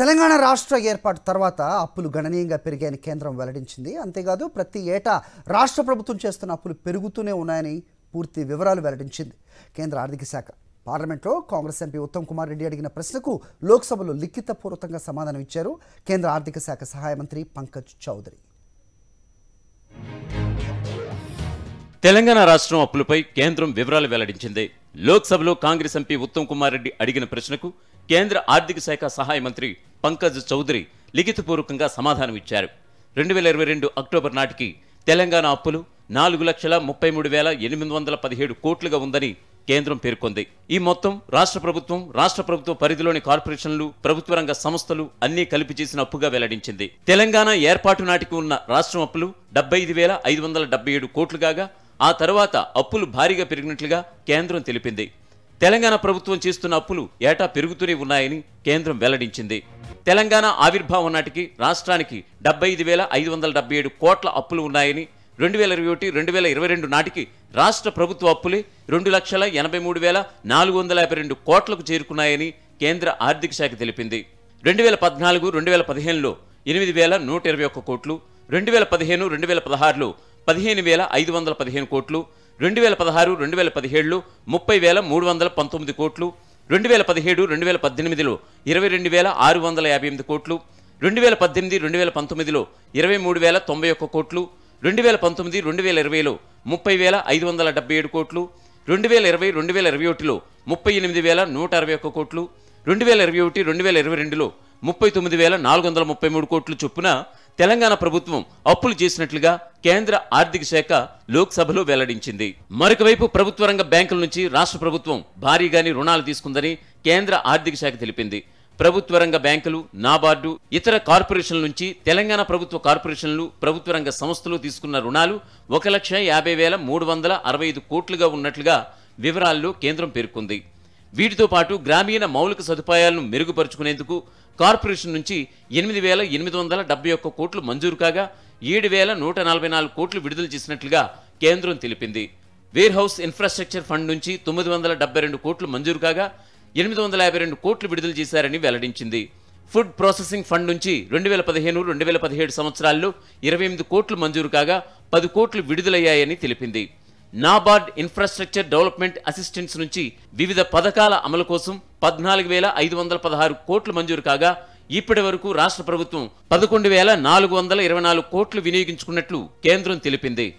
తెలంగాణ రాష్ట్ర ఏర్పాటు తర్వాత అప్పులు గణనీయంగా పెరిగాయని కేంద్రం వెల్లడించింది అంతేకాదు ప్రతి ఏటా రాష్ట్ర ప్రభుత్వం చేస్తున్న అప్పులు పెరుగుతూనే ఉన్నాయని పూర్తి వివరాలు వెల్లడించింది కేంద్ర ఆర్థిక శాఖ పార్లమెంట్లో కాంగ్రెస్ ఎంపీ ఉత్తమ్ కుమార్ రెడ్డి అడిగిన ప్రశ్నకు లోక్సభలో లిఖితపూర్వకంగా సమాధానం ఇచ్చారు కేంద్ర ఆర్థిక శాఖ సహాయ మంత్రి పంకజ్ చౌదరి తెలంగాణ రాష్ట్రం అప్పులపై కేంద్రం వివరాలు వెల్లడించింది లోక్సభలో కాంగ్రెస్ ఎంపీ ఉత్తమ్ కుమార్ రెడ్డి అడిగిన ప్రశ్నకు కేంద్ర ఆర్థిక శాఖ సహాయ మంత్రి పంకజ్ చౌదరి లిఖితపూర్వకంగా సమాధానం ఇచ్చారు రెండు వేల ఇరవై రెండు అక్టోబర్ నాటికి తెలంగాణ అప్పులు నాలుగు లక్షల ముప్పై మూడు వేల ఎనిమిది వందల పదిహేడు కోట్లుగా ఉందని కేంద్రం పేర్కొంది ఈ మొత్తం రాష్ట్ర ప్రభుత్వం రాష్ట్ర ప్రభుత్వ పరిధిలోని కార్పొరేషన్లు ప్రభుత్వ రంగ సంస్థలు అన్నీ కలిపి చేసిన అప్పుగా వెల్లడించింది తెలంగాణ ఏర్పాటు నాటికి ఉన్న రాష్ట్రం అప్పులు డెబ్బై ఐదు వేల ఐదు వందల డెబ్బై ఏడు కోట్లుగా ఆ తర్వాత అప్పులు భారీగా పెరిగినట్లుగా కేంద్రం తెలిపింది తెలంగాణ ప్రభుత్వం చేస్తున్న అప్పులు ఏటా పెరుగుతూనే ఉన్నాయని కేంద్రం వెల్లడించింది తెలంగాణ ఆవిర్భావం నాటికి రాష్ట్రానికి డెబ్బై ఐదు వేల ఐదు వందల డెబ్బై ఏడు కోట్ల అప్పులు ఉన్నాయని రెండు వేల ఇరవై ఒకటి రెండు వేల ఇరవై రెండు నాటికి రాష్ట్ర ప్రభుత్వ అప్పులే రెండు లక్షల ఎనభై మూడు వేల నాలుగు వందల యాభై రెండు కోట్లకు చేరుకున్నాయని కేంద్ర ఆర్థిక శాఖ తెలిపింది రెండు వేల పద్నాలుగు రెండు వేల పదిహేనులో ఎనిమిది వేల నూట ఇరవై ఒక్క కోట్లు రెండు వేల పదిహేను రెండు వేల పదహారులో పదిహేను వేల ఐదు వందల పదిహేను కోట్లు రెండు వేల పదహారు రెండు వేల పదిహేడులో ముప్పై వేల మూడు వందల పంతొమ్మిది కోట్లు రెండు వేల పదిహేడు రెండు వేల పద్దెనిమిదిలో ఇరవై రెండు వేల ఆరు వందల యాభై ఎనిమిది కోట్లు రెండు వేల పద్దెనిమిది రెండు వేల పంతొమ్మిదిలో ఇరవై మూడు వేల తొంభై ఒక్క కోట్లు రెండు వేల పంతొమ్మిది రెండు వేల ఇరవైలో ముప్పై వేల ఐదు వందల డెబ్బై ఏడు కోట్లు రెండు వేల ఇరవై రెండు వేల ఇరవై ఒకటిలో ముప్పై ఎనిమిది వేల నూట అరవై ఒక్క కోట్లు రెండు వేల ఇరవై ఒకటి రెండు వేల ఇరవై రెండులో ముప్పై తొమ్మిది వేల నాలుగు వందల ముప్పై మూడు కోట్లు చొప్పున తెలంగాణ ప్రభుత్వం అప్పులు చేసినట్లుగా కేంద్ర ఆర్థిక శాఖ లోక్సభలో వెల్లడించింది మరొక వైపు ప్రభుత్వ రంగ బ్యాంకుల నుంచి రాష్ట్ర ప్రభుత్వం భారీగానే రుణాలు తీసుకుందని కేంద్ర ఆర్థిక శాఖ తెలిపింది ప్రభుత్వ రంగ బ్యాంకులు నాబార్డు ఇతర కార్పొరేషన్ల నుంచి తెలంగాణ ప్రభుత్వ కార్పొరేషన్లు ప్రభుత్వ రంగ సంస్థలు తీసుకున్న రుణాలు ఒక లక్ష యాభై వేల మూడు వందల అరవై ఐదు కోట్లుగా ఉన్నట్లుగా వివరాల్లో కేంద్రం పేర్కొంది వీటితో పాటు గ్రామీణ మౌలిక సదుపాయాలను మెరుగుపరుచుకునేందుకు కార్పొరేషన్ నుంచి ఎనిమిది వేల ఎనిమిది వందల డెబ్బై ఒక్క కోట్లు మంజూరు కాగా ఏడు వేల నూట నలభై నాలుగు కోట్లు విడుదల చేసినట్లుగా కేంద్రం తెలిపింది వేర్హౌస్ ఇన్ఫ్రాస్ట్రక్చర్ ఫండ్ నుంచి తొమ్మిది వందల డెబ్బై రెండు కోట్లు మంజూరు కాగా ఎనిమిది వందల యాభై రెండు కోట్లు విడుదల చేశారని వెల్లడించింది ఫుడ్ ప్రాసెసింగ్ ఫండ్ నుంచి రెండు వేల పదిహేను రెండు వేల పదిహేడు సంవత్సరాల్లో ఇరవై ఎనిమిది కోట్లు మంజూరు కాగా పది కోట్లు విడుదలయ్యాయని తెలిపింది నాబార్డ్ ఇన్ఫ్రాస్ట్రక్చర్ డెవలప్మెంట్ అసిస్టెన్స్ నుంచి వివిధ పథకాల అమలు కోసం పద్నాలుగు వేల ఐదు వందల పదహారు కోట్లు మంజూరు కాగా ఇప్పటి వరకు రాష్ట్ర ప్రభుత్వం పదకొండు వేల నాలుగు వందల ఇరవై నాలుగు కోట్లు వినియోగించుకున్నట్లు కేంద్రం తెలిపింది